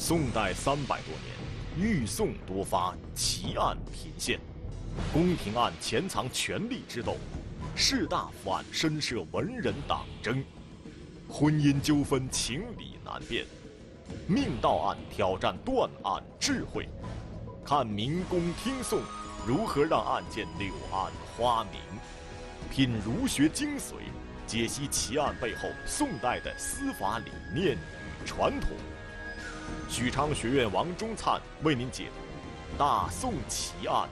宋代三百多年，狱宋多发，奇案频现，宫廷案潜藏权力之斗，士大夫深涉文人党争，婚姻纠纷情理难辨，命道案挑战断案智慧，看明宫听讼如何让案件柳暗花明，品儒学精髓，解析奇案背后宋代的司法理念与传统。许昌学院王忠灿为您解读《大宋奇案》，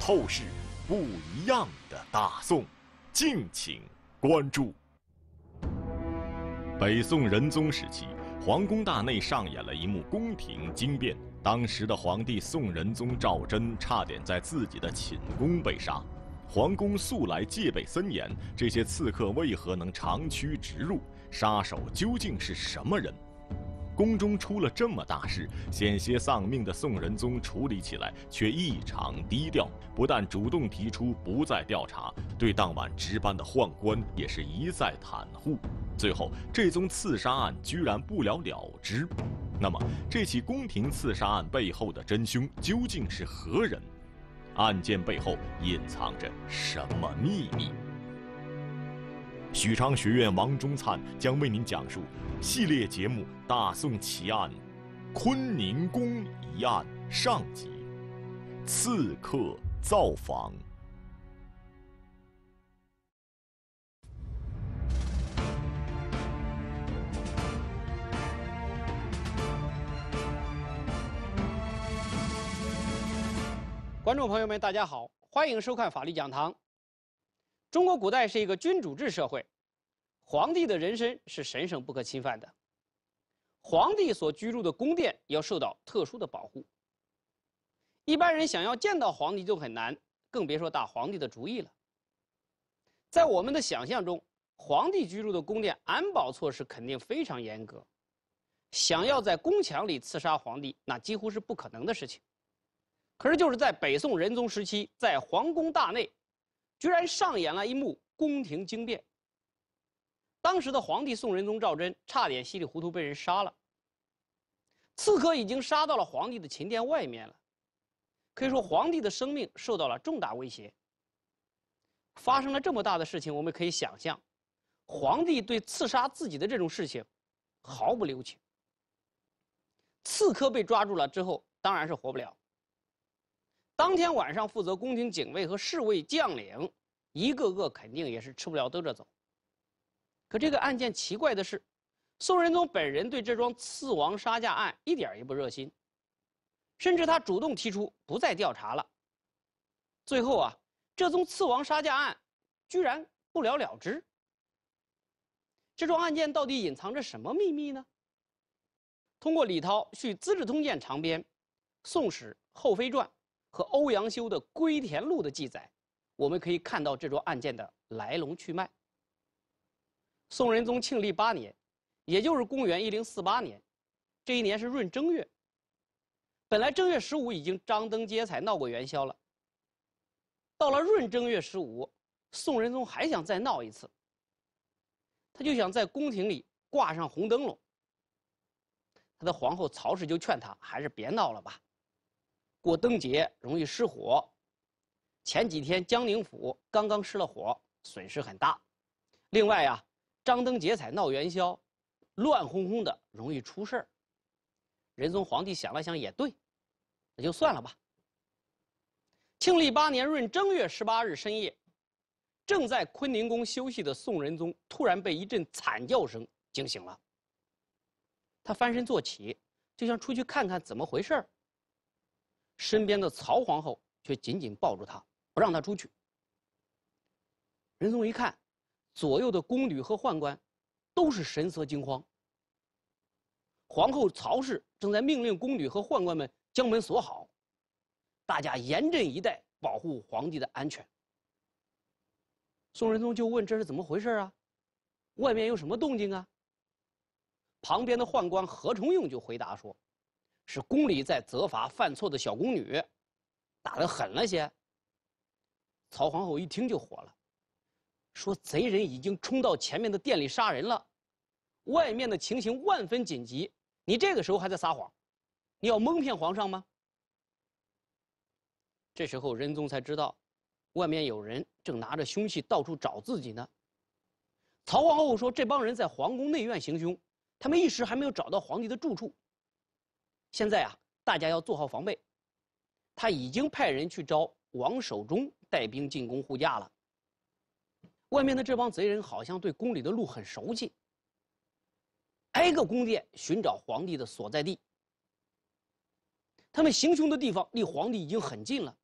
透视不一样的大宋，敬请关注。北宋仁宗时期，皇宫大内上演了一幕宫廷惊变。当时的皇帝宋仁宗赵祯差点在自己的寝宫被杀。皇宫素来戒备森严，这些刺客为何能长驱直入？杀手究竟是什么人？宫中出了这么大事，险些丧命的宋仁宗处理起来却异常低调，不但主动提出不再调查，对当晚值班的宦官也是一再袒护，最后这宗刺杀案居然不了了之。那么，这起宫廷刺杀案背后的真凶究竟是何人？案件背后隐藏着什么秘密？许昌学院王忠灿将为您讲述系列节目《大宋奇案：坤宁宫一案》上集——刺客造访。观众朋友们，大家好，欢迎收看《法律讲堂》。中国古代是一个君主制社会，皇帝的人身是神圣不可侵犯的。皇帝所居住的宫殿要受到特殊的保护，一般人想要见到皇帝就很难，更别说打皇帝的主意了。在我们的想象中，皇帝居住的宫殿安保措施肯定非常严格，想要在宫墙里刺杀皇帝，那几乎是不可能的事情。可是就是在北宋仁宗时期，在皇宫大内。居然上演了一幕宫廷惊变。当时的皇帝宋仁宗赵祯差点稀里糊涂被人杀了。刺客已经杀到了皇帝的寝殿外面了，可以说皇帝的生命受到了重大威胁。发生了这么大的事情，我们可以想象，皇帝对刺杀自己的这种事情毫不留情。刺客被抓住了之后，当然是活不了。当天晚上，负责宫廷警卫和侍卫将领，一个个肯定也是吃不了兜着走。可这个案件奇怪的是，宋仁宗本人对这桩刺王杀驾案一点也不热心，甚至他主动提出不再调查了。最后啊，这宗刺王杀驾案居然不了了之。这桩案件到底隐藏着什么秘密呢？通过李涛续资治通鉴长编》，《宋史后妃传》。和欧阳修的《归田录》的记载，我们可以看到这桩案件的来龙去脉。宋仁宗庆历八年，也就是公元一零四八年，这一年是闰正月。本来正月十五已经张灯结彩闹过元宵了，到了闰正月十五，宋仁宗还想再闹一次。他就想在宫廷里挂上红灯笼。他的皇后曹氏就劝他，还是别闹了吧。过灯节容易失火，前几天江宁府刚刚失了火，损失很大。另外呀，张灯结彩闹元宵，乱哄哄的容易出事儿。仁宗皇帝想了想，也对，那就算了吧。庆历八年闰正月十八日深夜，正在坤宁宫休息的宋仁宗突然被一阵惨叫声惊醒了。他翻身坐起，就想出去看看怎么回事儿。身边的曹皇后却紧紧抱住他，不让他出去。仁宗一看，左右的宫女和宦官都是神色惊慌。皇后曹氏正在命令宫女和宦官们将门锁好，大家严阵以待，保护皇帝的安全。宋仁宗就问：“这是怎么回事啊？外面有什么动静啊？”旁边的宦官何崇用就回答说。是宫里在责罚犯错的小宫女，打得狠了些。曹皇后一听就火了，说：“贼人已经冲到前面的殿里杀人了，外面的情形万分紧急，你这个时候还在撒谎，你要蒙骗皇上吗？”这时候仁宗才知道，外面有人正拿着凶器到处找自己呢。曹皇后说：“这帮人在皇宫内院行凶，他们一时还没有找到皇帝的住处。”现在啊，大家要做好防备。他已经派人去招王守忠带兵进攻护驾了。外面的这帮贼人好像对宫里的路很熟悉，挨个宫殿寻找皇帝的所在地。他们行凶的地方离皇帝已经很近了。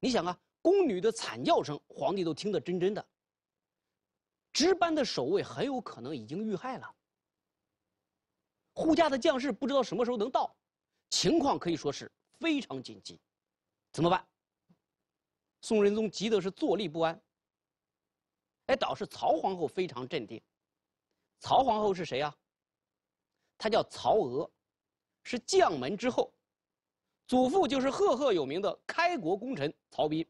你想啊，宫女的惨叫声，皇帝都听得真真的。值班的守卫很有可能已经遇害了。护驾的将士不知道什么时候能到。情况可以说是非常紧急，怎么办？宋仁宗急得是坐立不安。哎，倒是曹皇后非常镇定。曹皇后是谁呀？她叫曹娥，是将门之后，祖父就是赫赫有名的开国功臣曹彬，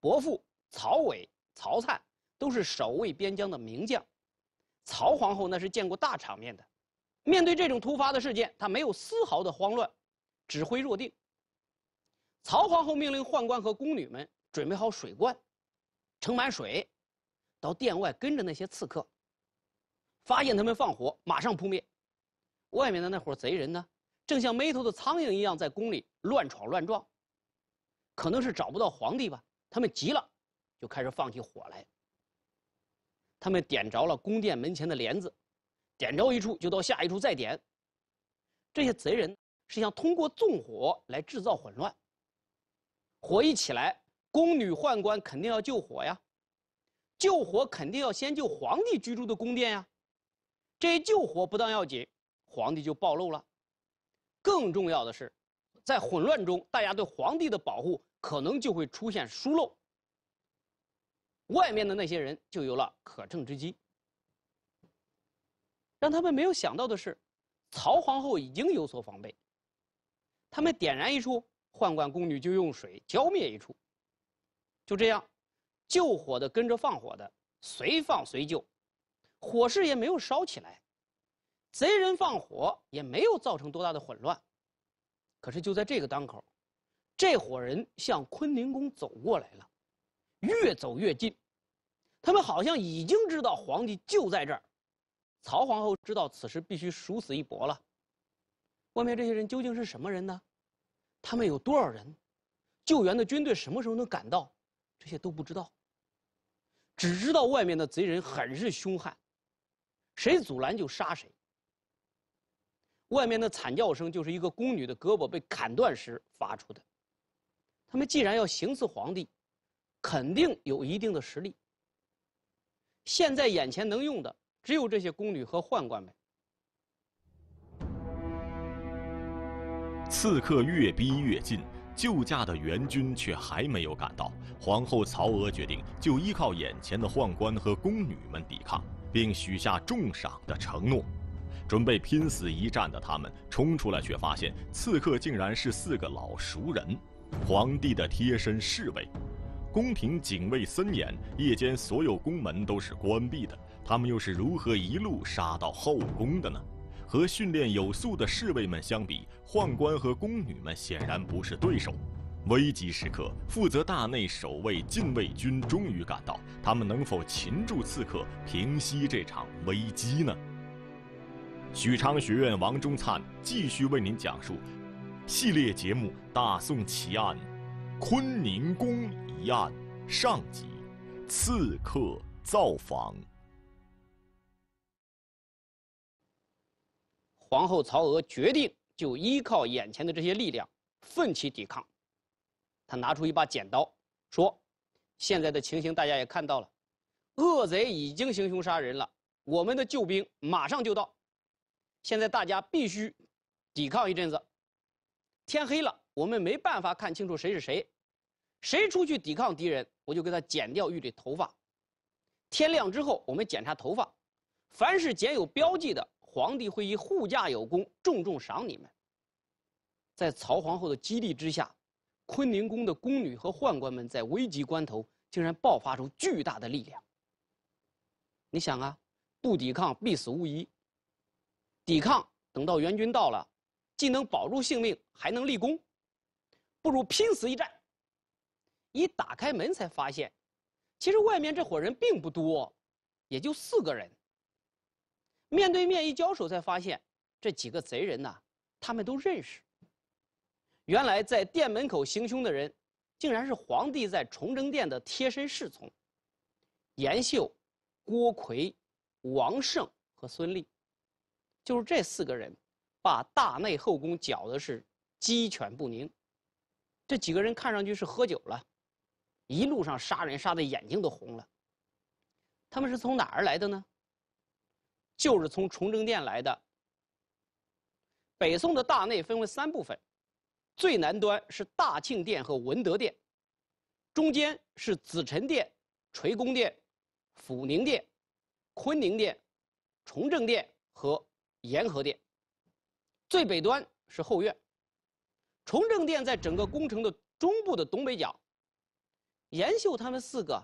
伯父曹伟、曹灿都是守卫边疆的名将，曹皇后那是见过大场面的。面对这种突发的事件，他没有丝毫的慌乱，指挥若定。曹皇后命令宦官和宫女们准备好水罐，盛满水，到殿外跟着那些刺客。发现他们放火，马上扑灭。外面的那伙贼人呢，正像没头的苍蝇一样在宫里乱闯乱撞。可能是找不到皇帝吧，他们急了，就开始放起火来。他们点着了宫殿门前的帘子。点着一处，就到下一处再点。这些贼人是想通过纵火来制造混乱。火一起来，宫女宦官肯定要救火呀，救火肯定要先救皇帝居住的宫殿呀。这救火不当要紧，皇帝就暴露了。更重要的是，在混乱中，大家对皇帝的保护可能就会出现疏漏，外面的那些人就有了可乘之机。让他们没有想到的是，曹皇后已经有所防备。他们点燃一处，宦官宫女就用水浇灭一处。就这样，救火的跟着放火的，随放随救，火势也没有烧起来，贼人放火也没有造成多大的混乱。可是就在这个当口，这伙人向坤宁宫走过来了，越走越近，他们好像已经知道皇帝就在这儿。曹皇后知道此时必须殊死一搏了。外面这些人究竟是什么人呢？他们有多少人？救援的军队什么时候能赶到？这些都不知道。只知道外面的贼人很是凶悍，谁阻拦就杀谁。外面的惨叫声就是一个宫女的胳膊被砍断时发出的。他们既然要行刺皇帝，肯定有一定的实力。现在眼前能用的。只有这些宫女和宦官们。刺客越逼越近，救驾的援军却还没有赶到。皇后曹娥决定就依靠眼前的宦官和宫女们抵抗，并许下重赏的承诺，准备拼死一战的他们冲出来，却发现刺客竟然是四个老熟人——皇帝的贴身侍卫。宫廷警卫森严，夜间所有宫门都是关闭的。他们又是如何一路杀到后宫的呢？和训练有素的侍卫们相比，宦官和宫女们显然不是对手。危急时刻，负责大内守卫禁卫军终于赶到。他们能否擒住刺客，平息这场危机呢？许昌学院王忠灿继续为您讲述系列节目《大宋奇案：坤宁宫疑案》上集：刺客造访。皇后曹娥决定就依靠眼前的这些力量奋起抵抗。她拿出一把剪刀，说：“现在的情形大家也看到了，恶贼已经行凶杀人了。我们的救兵马上就到，现在大家必须抵抗一阵子。天黑了，我们没办法看清楚谁是谁。谁出去抵抗敌人，我就给他剪掉一缕头发。天亮之后，我们检查头发，凡是剪有标记的。”皇帝会以护驾有功，重重赏你们。在曹皇后的激励之下，坤宁宫的宫女和宦官们在危急关头竟然爆发出巨大的力量。你想啊，不抵抗必死无疑；抵抗，等到援军到了，既能保住性命，还能立功，不如拼死一战。一打开门才发现，其实外面这伙人并不多，也就四个人。面对面一交手，才发现这几个贼人呢，他们都认识。原来在店门口行凶的人，竟然是皇帝在崇祯殿的贴身侍从，严秀、郭奎、王胜和孙立，就是这四个人，把大内后宫搅的是鸡犬不宁。这几个人看上去是喝酒了，一路上杀人杀的眼睛都红了。他们是从哪儿来的呢？就是从崇政殿来的。北宋的大内分为三部分，最南端是大庆殿和文德殿，中间是紫宸殿、垂拱殿、抚宁殿、坤宁殿、崇政殿和延和殿，最北端是后院。崇政殿在整个宫城的中部的东北角。延秀他们四个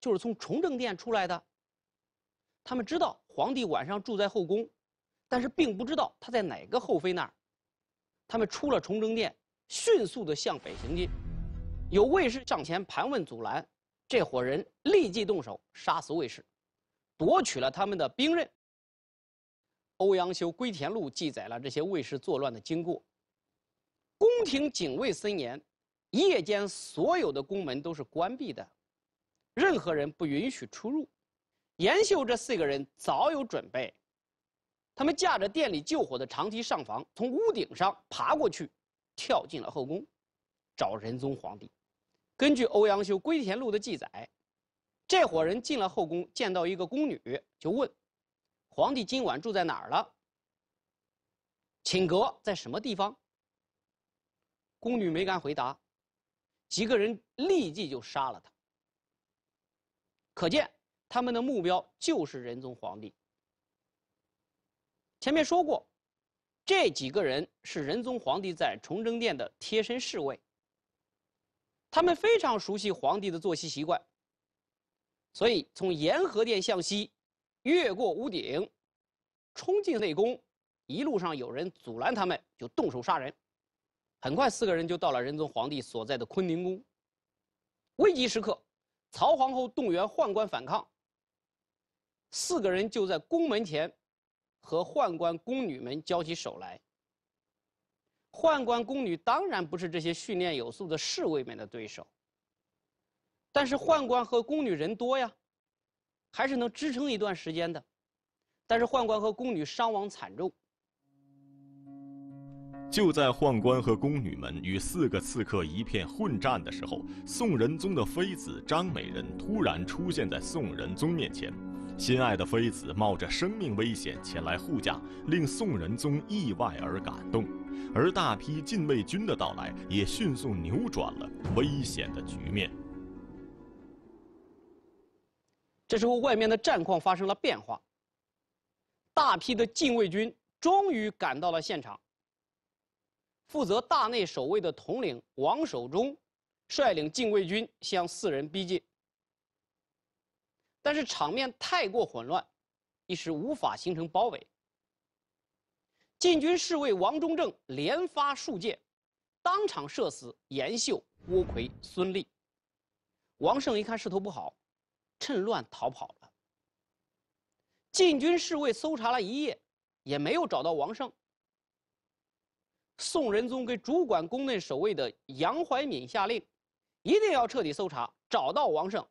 就是从崇政殿出来的。他们知道皇帝晚上住在后宫，但是并不知道他在哪个后妃那儿。他们出了崇祯殿，迅速地向北行进。有卫士上前盘问阻拦，这伙人立即动手杀死卫士，夺取了他们的兵刃。欧阳修《归田录》记载了这些卫士作乱的经过。宫廷警卫森严，夜间所有的宫门都是关闭的，任何人不允许出入。延秀这四个人早有准备，他们架着店里救火的长梯上房，从屋顶上爬过去，跳进了后宫，找仁宗皇帝。根据欧阳修《归田录》的记载，这伙人进了后宫，见到一个宫女，就问：“皇帝今晚住在哪儿了？寝阁在什么地方？”宫女没敢回答，几个人立即就杀了他。可见。他们的目标就是仁宗皇帝。前面说过，这几个人是仁宗皇帝在崇祯殿的贴身侍卫。他们非常熟悉皇帝的作息习惯，所以从延和殿向西，越过屋顶，冲进内宫，一路上有人阻拦他们，就动手杀人。很快，四个人就到了仁宗皇帝所在的坤宁宫。危急时刻，曹皇后动员宦官反抗。四个人就在宫门前，和宦官宫女们交起手来。宦官宫女当然不是这些训练有素的侍卫们的对手，但是宦官和宫女人多呀，还是能支撑一段时间的。但是宦官和宫女伤亡惨重。就在宦官和宫女们与四个刺客一片混战的时候，宋仁宗的妃子张美人突然出现在宋仁宗面前。心爱的妃子冒着生命危险前来护驾，令宋仁宗意外而感动；而大批禁卫军的到来，也迅速扭转了危险的局面。这时候，外面的战况发生了变化。大批的禁卫军终于赶到了现场。负责大内守卫的统领王守忠，率领禁卫军向四人逼近。但是场面太过混乱，一时无法形成包围。禁军侍卫王忠正连发数箭，当场射死严秀、郭奎、孙立。王胜一看势头不好，趁乱逃跑了。禁军侍卫搜查了一夜，也没有找到王胜。宋仁宗给主管宫内守卫的杨怀敏下令，一定要彻底搜查，找到王胜。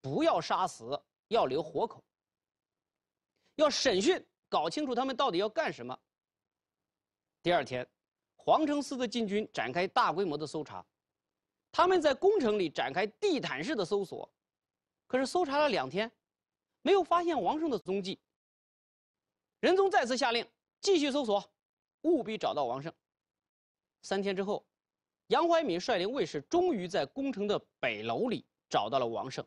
不要杀死，要留活口。要审讯，搞清楚他们到底要干什么。第二天，皇城司的禁军展开大规模的搜查，他们在宫城里展开地毯式的搜索，可是搜查了两天，没有发现王胜的踪迹。仁宗再次下令继续搜索，务必找到王胜。三天之后，杨怀敏率领卫士终于在宫城的北楼里找到了王胜。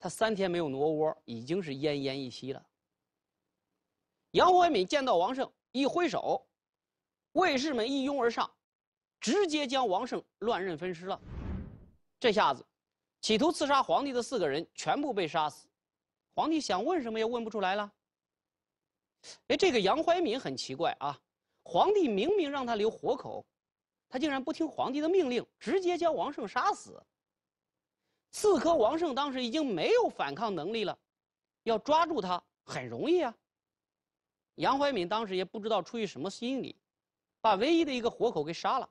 他三天没有挪窝，已经是奄奄一息了。杨怀敏见到王胜，一挥手，卫士们一拥而上，直接将王胜乱刃分尸了。这下子，企图刺杀皇帝的四个人全部被杀死，皇帝想问什么也问不出来了。哎，这个杨怀敏很奇怪啊，皇帝明明让他留活口，他竟然不听皇帝的命令，直接将王胜杀死。刺客王胜当时已经没有反抗能力了，要抓住他很容易啊。杨怀敏当时也不知道出于什么心理，把唯一的一个活口给杀了。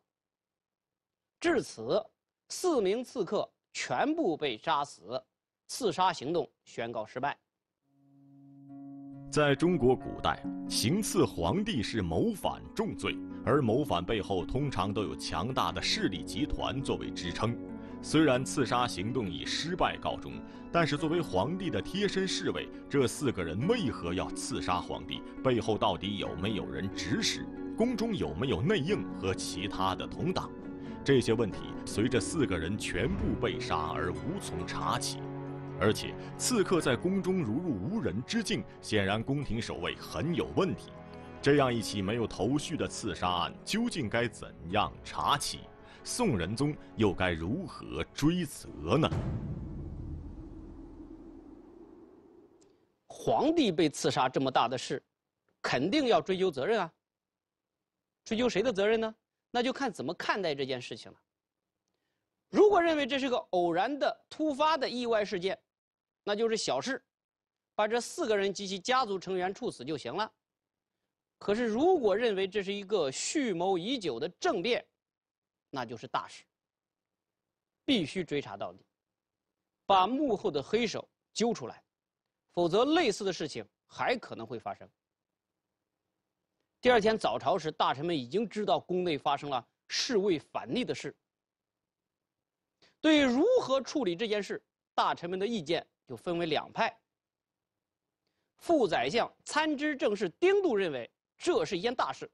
至此，四名刺客全部被杀死，刺杀行动宣告失败。在中国古代，行刺皇帝是谋反重罪，而谋反背后通常都有强大的势力集团作为支撑。虽然刺杀行动以失败告终，但是作为皇帝的贴身侍卫，这四个人为何要刺杀皇帝？背后到底有没有人指使？宫中有没有内应和其他的同党？这些问题随着四个人全部被杀而无从查起。而且刺客在宫中如入无人之境，显然宫廷守卫很有问题。这样一起没有头绪的刺杀案，究竟该怎样查起？宋仁宗又该如何追责呢？皇帝被刺杀这么大的事，肯定要追究责任啊。追究谁的责任呢？那就看怎么看待这件事情了。如果认为这是个偶然的、突发的意外事件，那就是小事，把这四个人及其家族成员处死就行了。可是，如果认为这是一个蓄谋已久的政变，那就是大事，必须追查到底，把幕后的黑手揪出来，否则类似的事情还可能会发生。第二天早朝时，大臣们已经知道宫内发生了侍卫反逆的事。对于如何处理这件事，大臣们的意见就分为两派。副宰相参知政事丁度认为，这是一件大事。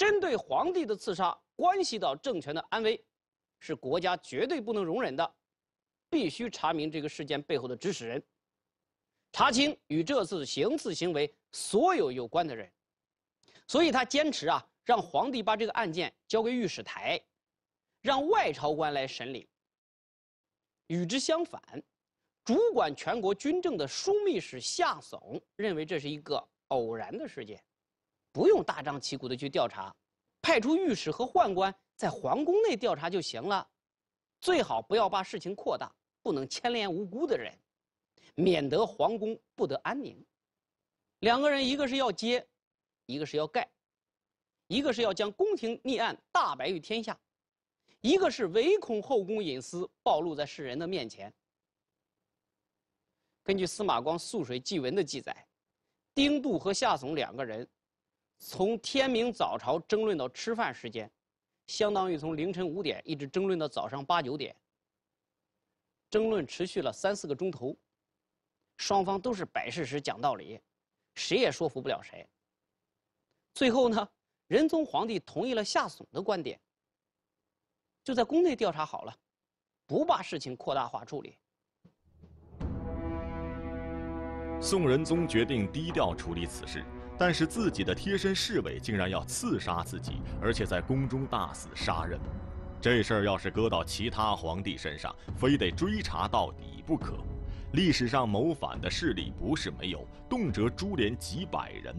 针对皇帝的刺杀关系到政权的安危，是国家绝对不能容忍的，必须查明这个事件背后的指使人，查清与这次行刺行为所有有关的人。所以他坚持啊，让皇帝把这个案件交给御史台，让外朝官来审理。与之相反，主管全国军政的枢密使夏竦认为这是一个偶然的事件。不用大张旗鼓的去调查，派出御史和宦官在皇宫内调查就行了，最好不要把事情扩大，不能牵连无辜的人，免得皇宫不得安宁。两个人，一个是要接，一个是要盖，一个是要将宫廷逆案大白于天下，一个是唯恐后宫隐私暴露在世人的面前。根据司马光《涑水记闻》的记载，丁度和夏竦两个人。从天明早朝争论到吃饭时间，相当于从凌晨五点一直争论到早上八九点。争论持续了三四个钟头，双方都是摆事实讲道理，谁也说服不了谁。最后呢，仁宗皇帝同意了夏竦的观点，就在宫内调查好了，不把事情扩大化处理。宋仁宗决定低调处理此事。但是自己的贴身侍卫竟然要刺杀自己，而且在宫中大肆杀人，这事儿要是搁到其他皇帝身上，非得追查到底不可。历史上谋反的势力不是没有，动辄株连几百人。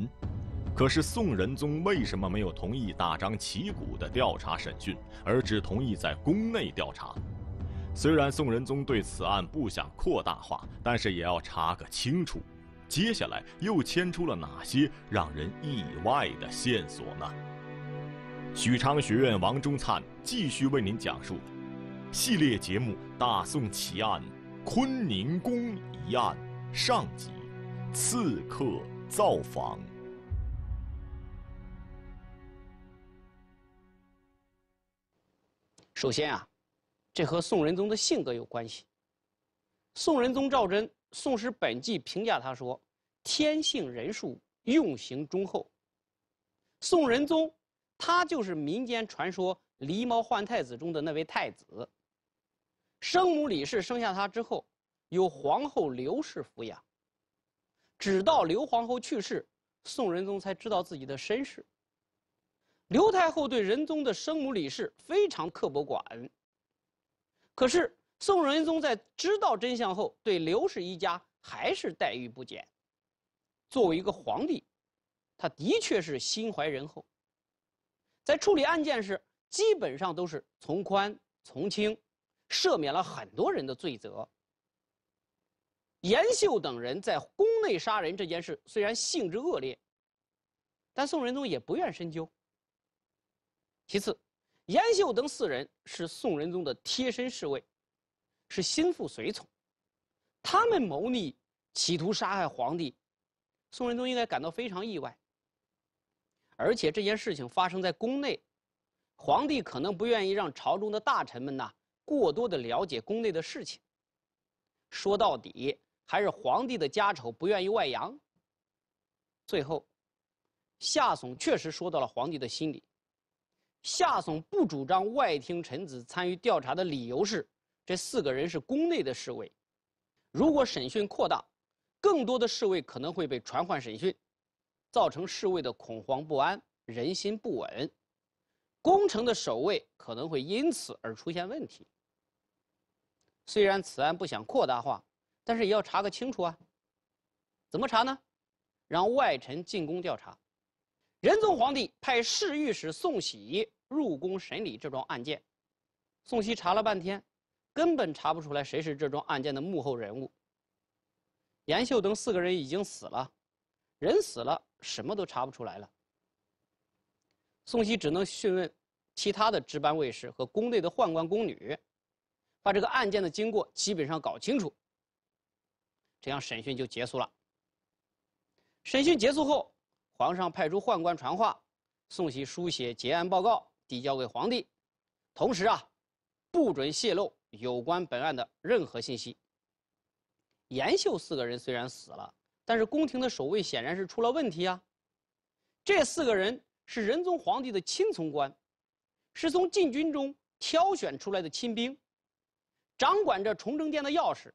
可是宋仁宗为什么没有同意大张旗鼓的调查审讯，而只同意在宫内调查？虽然宋仁宗对此案不想扩大化，但是也要查个清楚。接下来又牵出了哪些让人意外的线索呢？许昌学院王忠灿继续为您讲述系列节目《大宋奇案：坤宁宫一案》上集：刺客造访。首先啊，这和宋仁宗的性格有关系。宋仁宗赵祯。《宋史本纪》评价他说：“天性仁恕，用刑忠厚。”宋仁宗，他就是民间传说‘狸猫换太子’中的那位太子。生母李氏生下他之后，由皇后刘氏抚养。直到刘皇后去世，宋仁宗才知道自己的身世。刘太后对仁宗的生母李氏非常刻薄寡恩。可是，宋仁宗在知道真相后，对刘氏一家还是待遇不减。作为一个皇帝，他的确是心怀仁厚。在处理案件时，基本上都是从宽从轻，赦免了很多人的罪责。严秀等人在宫内杀人这件事虽然性质恶劣，但宋仁宗也不愿深究。其次，严秀等四人是宋仁宗的贴身侍卫。是心腹随从，他们谋逆，企图杀害皇帝，宋仁宗应该感到非常意外。而且这件事情发生在宫内，皇帝可能不愿意让朝中的大臣们呐过多的了解宫内的事情。说到底，还是皇帝的家丑不愿意外扬。最后，夏竦确实说到了皇帝的心里。夏竦不主张外听臣子参与调查的理由是。这四个人是宫内的侍卫，如果审讯扩大，更多的侍卫可能会被传唤审讯，造成侍卫的恐慌不安，人心不稳，宫城的守卫可能会因此而出现问题。虽然此案不想扩大化，但是也要查个清楚啊！怎么查呢？让外臣进宫调查。仁宗皇帝派侍御史宋玺入宫审理这桩案件。宋玺查了半天。根本查不出来谁是这桩案件的幕后人物。严秀等四个人已经死了，人死了什么都查不出来了。宋熙只能询问其他的值班卫士和宫内的宦官宫女，把这个案件的经过基本上搞清楚。这样审讯就结束了。审讯结束后，皇上派出宦官传话，宋熙书写结案报告，递交给皇帝，同时啊，不准泄露。有关本案的任何信息。严秀四个人虽然死了，但是宫廷的守卫显然是出了问题啊！这四个人是仁宗皇帝的亲从官，是从禁军中挑选出来的亲兵，掌管着崇政殿的钥匙，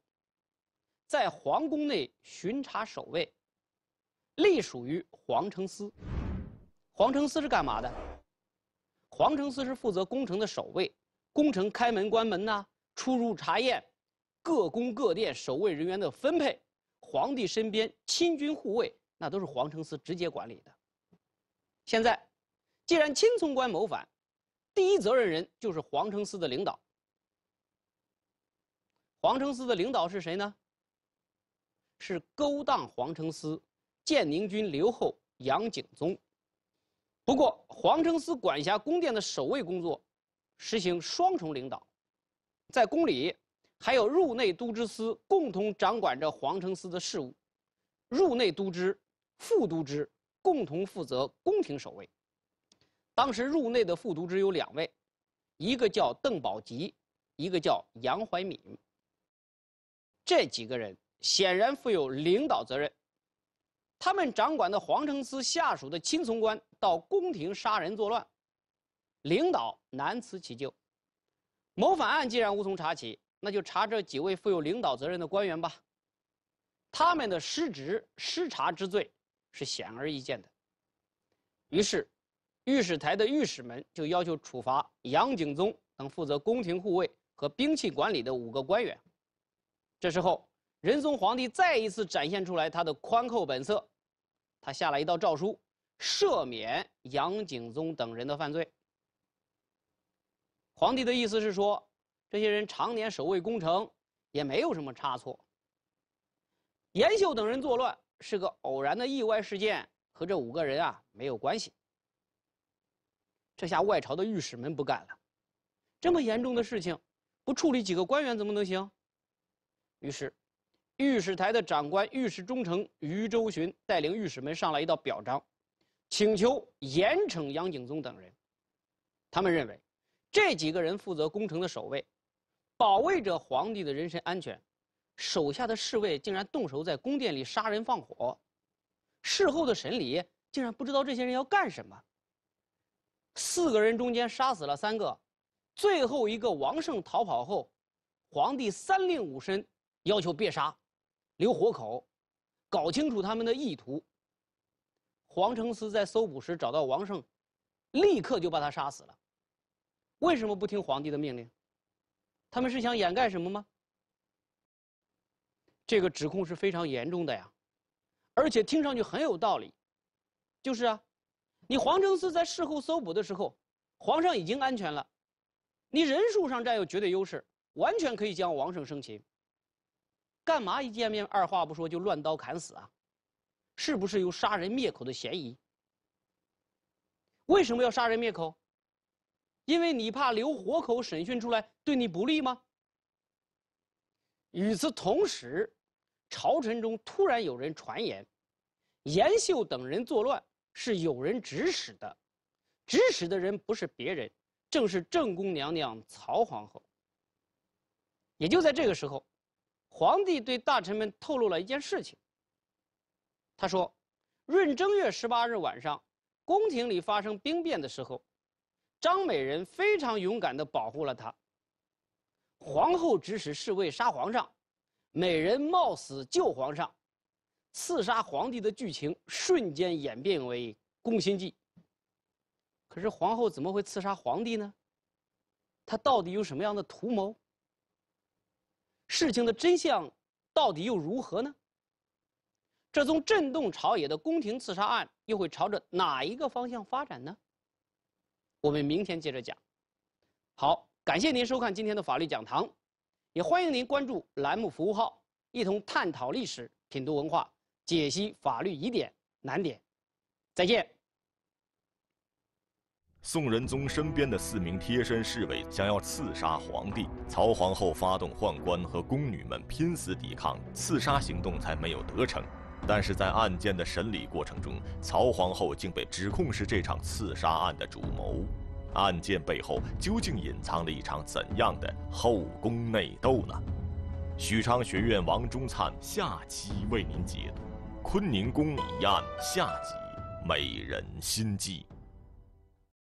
在皇宫内巡查守卫，隶属于皇城司。皇城司是干嘛的？皇城司是负责宫城的守卫，宫城开门关门呐。出入查验，各宫各殿守卫人员的分配，皇帝身边亲军护卫那都是皇城司直接管理的。现在，既然钦从官谋反，第一责任人就是皇城司的领导。皇城司的领导是谁呢？是勾当皇城司建宁军留后杨景宗。不过，皇城司管辖宫殿的守卫工作，实行双重领导。在宫里，还有入内都知司共同掌管着皇城司的事务。入内都知、副都知共同负责宫廷守卫。当时入内的副都知有两位，一个叫邓保吉，一个叫杨怀敏。这几个人显然负有领导责任。他们掌管的皇城司下属的亲从官到宫廷杀人作乱，领导难辞其咎。谋反案既然无从查起，那就查这几位负有领导责任的官员吧。他们的失职失察之罪是显而易见的。于是，御史台的御史们就要求处罚杨景宗等负责宫廷护卫和兵器管理的五个官员。这时候，仁宗皇帝再一次展现出来他的宽厚本色，他下了一道诏书，赦免杨景宗等人的犯罪。皇帝的意思是说，这些人常年守卫宫城，也没有什么差错。延秀等人作乱是个偶然的意外事件，和这五个人啊没有关系。这下外朝的御史们不干了，这么严重的事情，不处理几个官员怎么能行？于是，御史台的长官御史中丞余周询带领御史们上来一道表彰，请求严惩杨景宗等人。他们认为。这几个人负责宫城的守卫，保卫着皇帝的人身安全，手下的侍卫竟然动手在宫殿里杀人放火，事后的审理竟然不知道这些人要干什么。四个人中间杀死了三个，最后一个王胜逃跑后，皇帝三令五申要求别杀，留活口，搞清楚他们的意图。黄承思在搜捕时找到王胜，立刻就把他杀死了。为什么不听皇帝的命令？他们是想掩盖什么吗？这个指控是非常严重的呀，而且听上去很有道理。就是啊，你黄承嗣在事后搜捕的时候，皇上已经安全了，你人数上占有绝对优势，完全可以将王胜生擒。干嘛一见面二话不说就乱刀砍死啊？是不是有杀人灭口的嫌疑？为什么要杀人灭口？因为你怕留活口，审讯出来对你不利吗？与此同时，朝臣中突然有人传言，严秀等人作乱是有人指使的，指使的人不是别人，正是正宫娘娘曹皇后。也就在这个时候，皇帝对大臣们透露了一件事情。他说，闰正月十八日晚上，宫廷里发生兵变的时候。张美人非常勇敢地保护了他。皇后指使侍卫杀皇上，美人冒死救皇上，刺杀皇帝的剧情瞬间演变为宫心计。可是皇后怎么会刺杀皇帝呢？她到底有什么样的图谋？事情的真相到底又如何呢？这宗震动朝野的宫廷刺杀案又会朝着哪一个方向发展呢？我们明天接着讲。好，感谢您收看今天的法律讲堂，也欢迎您关注栏目服务号，一同探讨历史、品读文化、解析法律疑点难点。再见。宋仁宗身边的四名贴身侍卫想要刺杀皇帝，曹皇后发动宦官和宫女们拼死抵抗，刺杀行动才没有得逞。但是在案件的审理过程中，曹皇后竟被指控是这场刺杀案的主谋。案件背后究竟隐藏了一场怎样的后宫内斗呢？许昌学院王忠灿下期为您解读《坤宁宫疑案》下集《美人心计》。